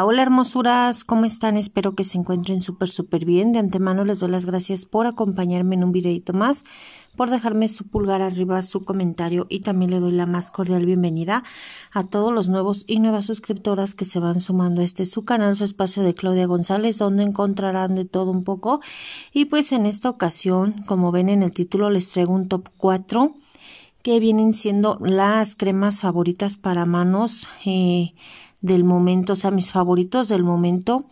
Hola, hermosuras, ¿cómo están? Espero que se encuentren súper, súper bien. De antemano les doy las gracias por acompañarme en un videito más, por dejarme su pulgar arriba, su comentario y también le doy la más cordial bienvenida a todos los nuevos y nuevas suscriptoras que se van sumando a este su canal, su espacio de Claudia González, donde encontrarán de todo un poco. Y pues en esta ocasión, como ven en el título, les traigo un top 4 que vienen siendo las cremas favoritas para manos. Eh, del momento, o sea, mis favoritos del momento.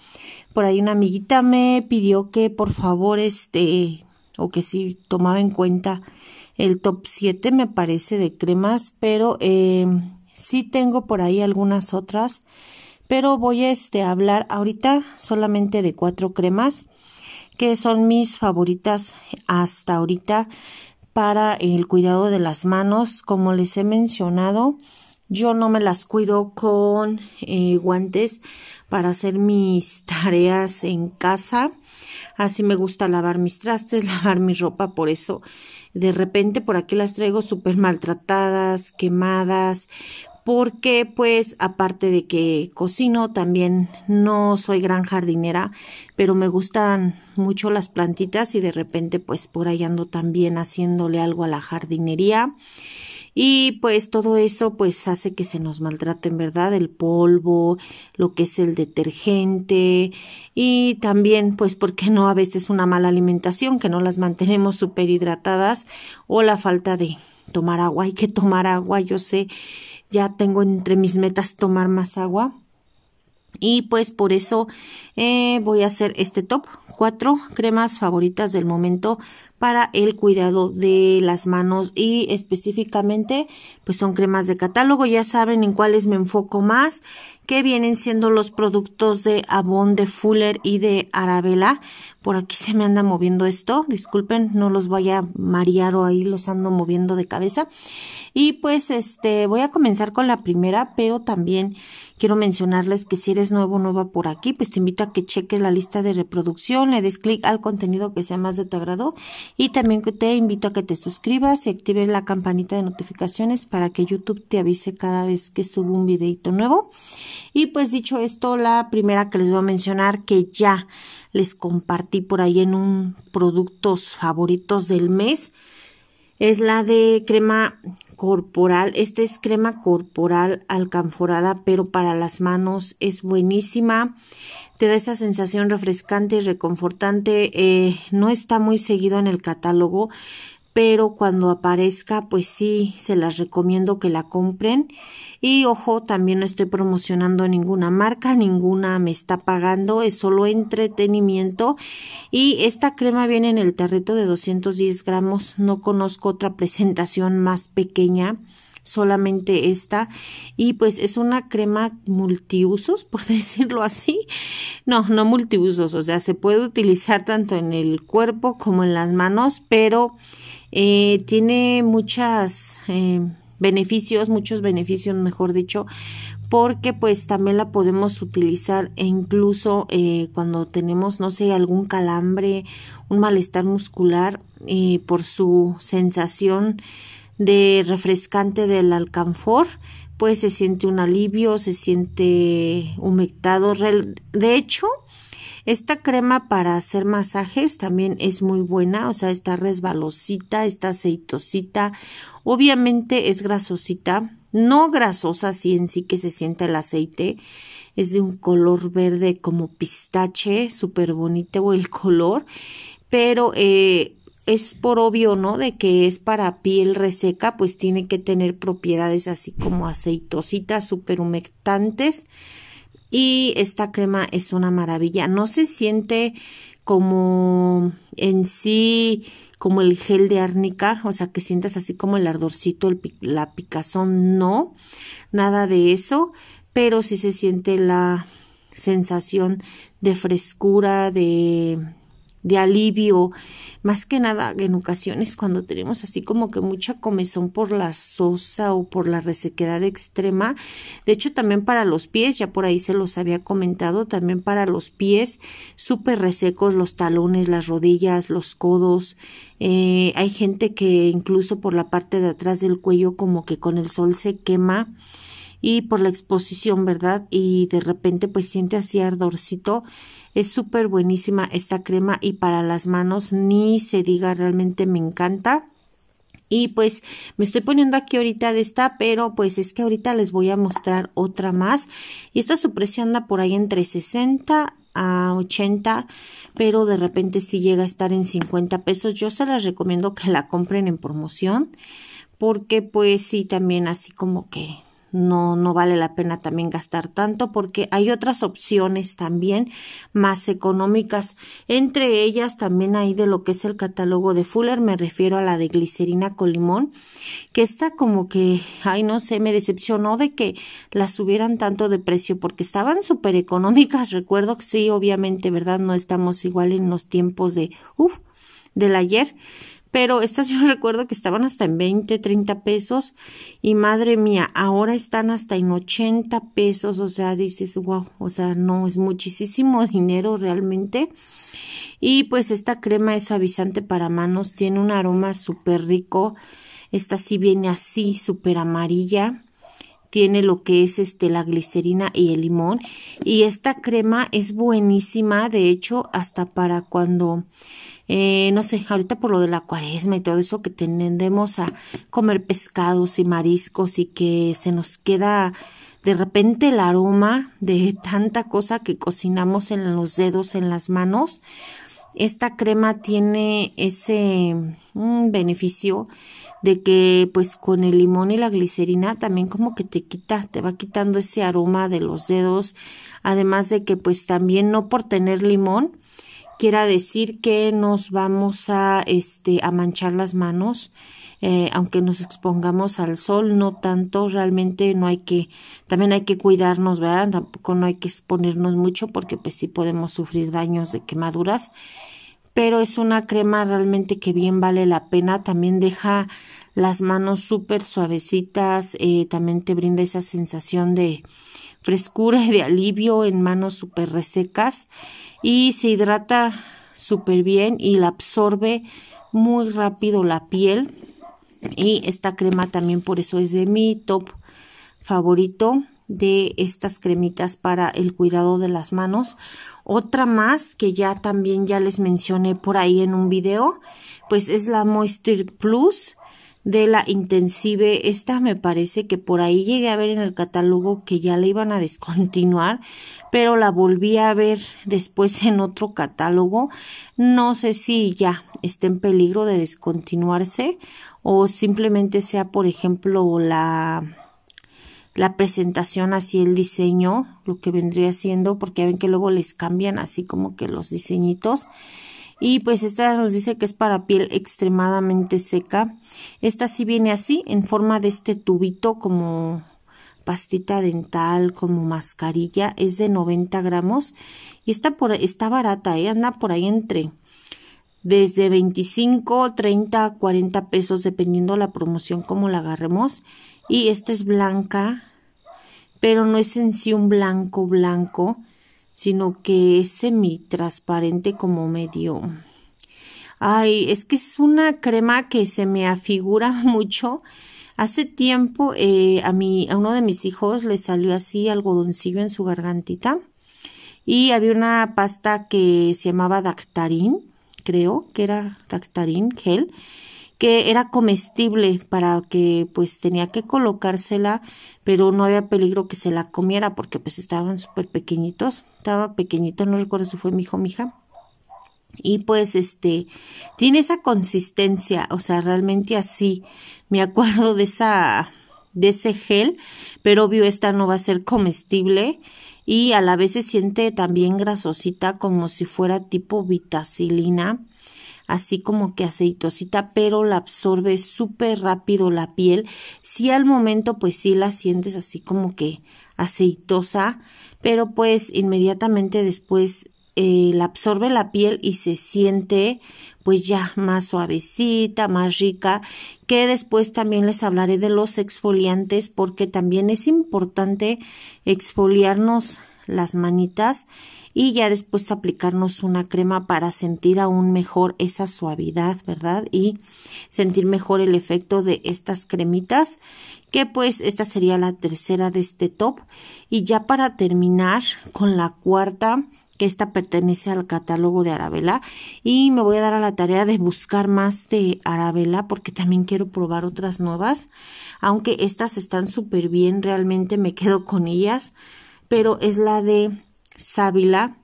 Por ahí una amiguita me pidió que por favor, este, o que si tomaba en cuenta el top 7, me parece, de cremas, pero eh, sí tengo por ahí algunas otras, pero voy a este, hablar ahorita solamente de cuatro cremas que son mis favoritas hasta ahorita para el cuidado de las manos, como les he mencionado. Yo no me las cuido con eh, guantes para hacer mis tareas en casa. Así me gusta lavar mis trastes, lavar mi ropa, por eso de repente por aquí las traigo súper maltratadas, quemadas, porque pues aparte de que cocino también no soy gran jardinera, pero me gustan mucho las plantitas y de repente pues por ahí ando también haciéndole algo a la jardinería. Y pues todo eso pues hace que se nos en ¿verdad? El polvo, lo que es el detergente y también pues porque no a veces una mala alimentación que no las mantenemos súper hidratadas o la falta de tomar agua. Hay que tomar agua, yo sé, ya tengo entre mis metas tomar más agua. Y pues por eso eh, voy a hacer este top. Cuatro cremas favoritas del momento para el cuidado de las manos y específicamente pues son cremas de catálogo, ya saben en cuáles me enfoco más, que vienen siendo los productos de Avon, de Fuller y de Arabella. Por aquí se me anda moviendo esto, disculpen, no los vaya a marear o ahí los ando moviendo de cabeza. Y pues este voy a comenzar con la primera, pero también Quiero mencionarles que si eres nuevo o nueva por aquí, pues te invito a que cheques la lista de reproducción, le des clic al contenido que sea más de tu agrado y también te invito a que te suscribas y actives la campanita de notificaciones para que YouTube te avise cada vez que subo un videito nuevo. Y pues dicho esto, la primera que les voy a mencionar que ya les compartí por ahí en un productos favoritos del mes es la de crema corporal. Esta es crema corporal alcanforada, pero para las manos es buenísima. Te da esa sensación refrescante y reconfortante. Eh, no está muy seguido en el catálogo pero cuando aparezca, pues sí, se las recomiendo que la compren. Y ojo, también no estoy promocionando ninguna marca, ninguna me está pagando, es solo entretenimiento. Y esta crema viene en el tarrito de 210 gramos, no conozco otra presentación más pequeña solamente esta y pues es una crema multiusos por decirlo así no no multiusos o sea se puede utilizar tanto en el cuerpo como en las manos pero eh, tiene muchos eh, beneficios, muchos beneficios, mejor dicho, porque pues también la podemos utilizar e incluso eh, cuando tenemos, no sé, algún calambre, un malestar muscular, por su sensación de refrescante del alcanfor, pues se siente un alivio, se siente humectado. De hecho, esta crema para hacer masajes también es muy buena, o sea, está resbalosita, está aceitosita, obviamente es grasosita, no grasosa así en sí que se siente el aceite, es de un color verde como pistache, súper bonito el color, pero eh, es por obvio, ¿no? De que es para piel reseca, pues tiene que tener propiedades así como aceitositas, súper humectantes. Y esta crema es una maravilla. No se siente como en sí, como el gel de árnica, o sea, que sientas así como el ardorcito, la picazón, no, nada de eso, pero sí se siente la sensación de frescura, de, de alivio, más que nada en ocasiones cuando tenemos así como que mucha comezón por la sosa o por la resequedad extrema, de hecho también para los pies, ya por ahí se los había comentado, también para los pies súper resecos, los talones, las rodillas, los codos, eh, hay gente que incluso por la parte de atrás del cuello como que con el sol se quema y por la exposición, ¿verdad? Y de repente pues siente así ardorcito es súper buenísima esta crema y para las manos ni se diga realmente me encanta. Y pues me estoy poniendo aquí ahorita de esta, pero pues es que ahorita les voy a mostrar otra más. Y esta su precio anda por ahí entre 60 a 80, pero de repente si llega a estar en 50 pesos. Yo se las recomiendo que la compren en promoción, porque pues sí, también así como que no, no vale la pena también gastar tanto porque hay otras opciones también más económicas. Entre ellas también hay de lo que es el catálogo de Fuller, me refiero a la de glicerina con limón, que está como que, ay no sé, me decepcionó de que las subieran tanto de precio porque estaban súper económicas. Recuerdo que sí, obviamente, ¿verdad? No estamos igual en los tiempos de, uff, del ayer pero estas yo recuerdo que estaban hasta en 20, 30 pesos y madre mía, ahora están hasta en 80 pesos, o sea, dices, wow, o sea, no, es muchísimo dinero realmente. Y pues esta crema es suavizante para manos, tiene un aroma súper rico, esta sí viene así, súper amarilla tiene lo que es este la glicerina y el limón y esta crema es buenísima de hecho hasta para cuando eh, no sé, ahorita por lo de la cuaresma y todo eso que tendemos a comer pescados y mariscos y que se nos queda de repente el aroma de tanta cosa que cocinamos en los dedos, en las manos. Esta crema tiene ese mm, beneficio de que pues con el limón y la glicerina también como que te quita, te va quitando ese aroma de los dedos, además de que pues también no por tener limón quiera decir que nos vamos a, este, a manchar las manos, eh, aunque nos expongamos al sol, no tanto, realmente no hay que, también hay que cuidarnos, ¿verdad? Tampoco no hay que exponernos mucho porque pues sí podemos sufrir daños de quemaduras, pero es una crema realmente que bien vale la pena, también deja las manos súper suavecitas, eh, también te brinda esa sensación de, frescura y de alivio en manos súper resecas y se hidrata súper bien y la absorbe muy rápido la piel y esta crema también por eso es de mi top favorito de estas cremitas para el cuidado de las manos otra más que ya también ya les mencioné por ahí en un video pues es la moisture plus de la Intensive. Esta me parece que por ahí llegué a ver en el catálogo que ya la iban a descontinuar, pero la volví a ver después en otro catálogo. No sé si ya está en peligro de descontinuarse o simplemente sea, por ejemplo, la la presentación así el diseño lo que vendría siendo porque ven que luego les cambian así como que los diseñitos y pues esta nos dice que es para piel extremadamente seca. Esta sí viene así, en forma de este tubito como pastita dental, como mascarilla, es de 90 gramos y está, por, está barata, ¿eh? anda por ahí entre desde 25, 30, 40 pesos, dependiendo la promoción como la agarremos. Y esta es blanca, pero no es en sí un blanco blanco, sino que es semi-transparente como medio... Ay, es que es una crema que se me afigura mucho. Hace tiempo eh, a, mi, a uno de mis hijos le salió así algodoncillo en su gargantita. Y había una pasta que se llamaba dactarín, creo que era dactarín, Gel que era comestible para que pues tenía que colocársela, pero no había peligro que se la comiera porque pues estaban súper pequeñitos, estaba pequeñito, no recuerdo si fue mi hijo, mi hija. Y pues este, tiene esa consistencia, o sea, realmente así, me acuerdo de esa, de ese gel, pero obvio esta no va a ser comestible y a la vez se siente también grasosita como si fuera tipo vitacilina así como que aceitosita, pero la absorbe súper rápido la piel. Si al momento pues sí la sientes así como que aceitosa, pero pues inmediatamente después eh, la absorbe la piel y se siente pues ya más suavecita, más rica, que después también les hablaré de los exfoliantes porque también es importante exfoliarnos las manitas y ya después aplicarnos una crema para sentir aún mejor esa suavidad, ¿verdad? Y sentir mejor el efecto de estas cremitas, que pues esta sería la tercera de este top. Y ya para terminar con la cuarta, que esta pertenece al catálogo de Arabella y me voy a dar a la tarea de buscar más de Arabella porque también quiero probar otras nuevas, aunque estas están súper bien, realmente me quedo con ellas, pero es la de Sávila,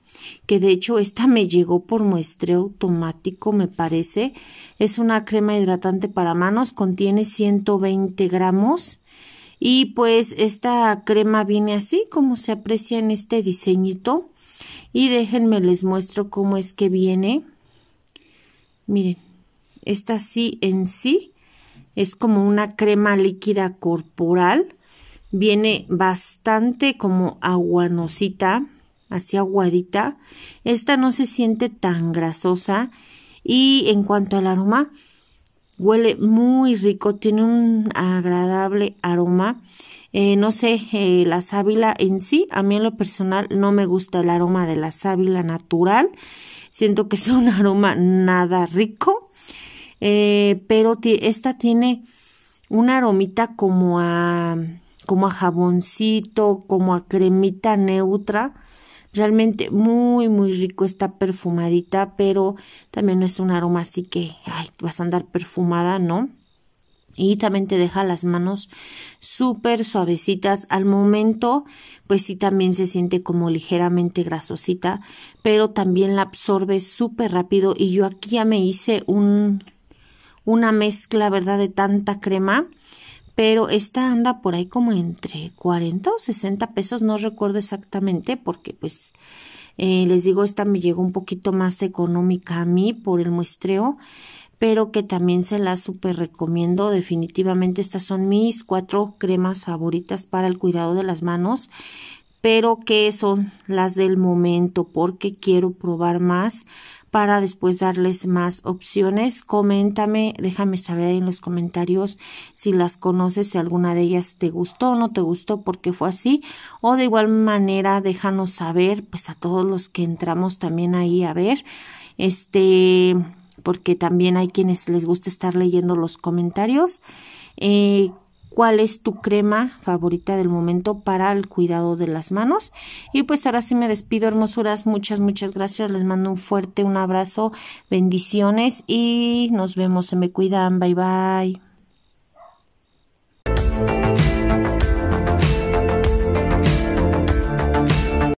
que de hecho esta me llegó por muestreo automático, me parece. Es una crema hidratante para manos, contiene 120 gramos. Y pues esta crema viene así, como se aprecia en este diseñito. Y déjenme les muestro cómo es que viene. Miren, esta sí en sí es como una crema líquida corporal. Viene bastante como aguanosita así aguadita. Esta no se siente tan grasosa y en cuanto al aroma, huele muy rico, tiene un agradable aroma. Eh, no sé, eh, la sábila en sí, a mí en lo personal no me gusta el aroma de la sábila natural. Siento que es un aroma nada rico, eh, pero esta tiene una aromita como a como a jaboncito, como a cremita neutra Realmente muy, muy rico, está perfumadita, pero también no es un aroma así que ay, vas a andar perfumada, ¿no? Y también te deja las manos súper suavecitas. Al momento, pues sí, también se siente como ligeramente grasosita, pero también la absorbe súper rápido. Y yo aquí ya me hice un, una mezcla, ¿verdad? De tanta crema pero esta anda por ahí como entre 40 o 60 pesos, no recuerdo exactamente porque pues eh, les digo, esta me llegó un poquito más económica a mí por el muestreo, pero que también se la super recomiendo. Definitivamente estas son mis cuatro cremas favoritas para el cuidado de las manos, pero que son las del momento porque quiero probar más para después darles más opciones. Coméntame, déjame saber en los comentarios si las conoces, si alguna de ellas te gustó o no te gustó, porque fue así. O de igual manera, déjanos saber, pues a todos los que entramos también ahí a ver. Este, porque también hay quienes les gusta estar leyendo los comentarios. Eh, cuál es tu crema favorita del momento para el cuidado de las manos. Y pues ahora sí me despido, hermosuras. Muchas, muchas gracias. Les mando un fuerte, un abrazo, bendiciones y nos vemos. Se me cuidan. Bye, bye.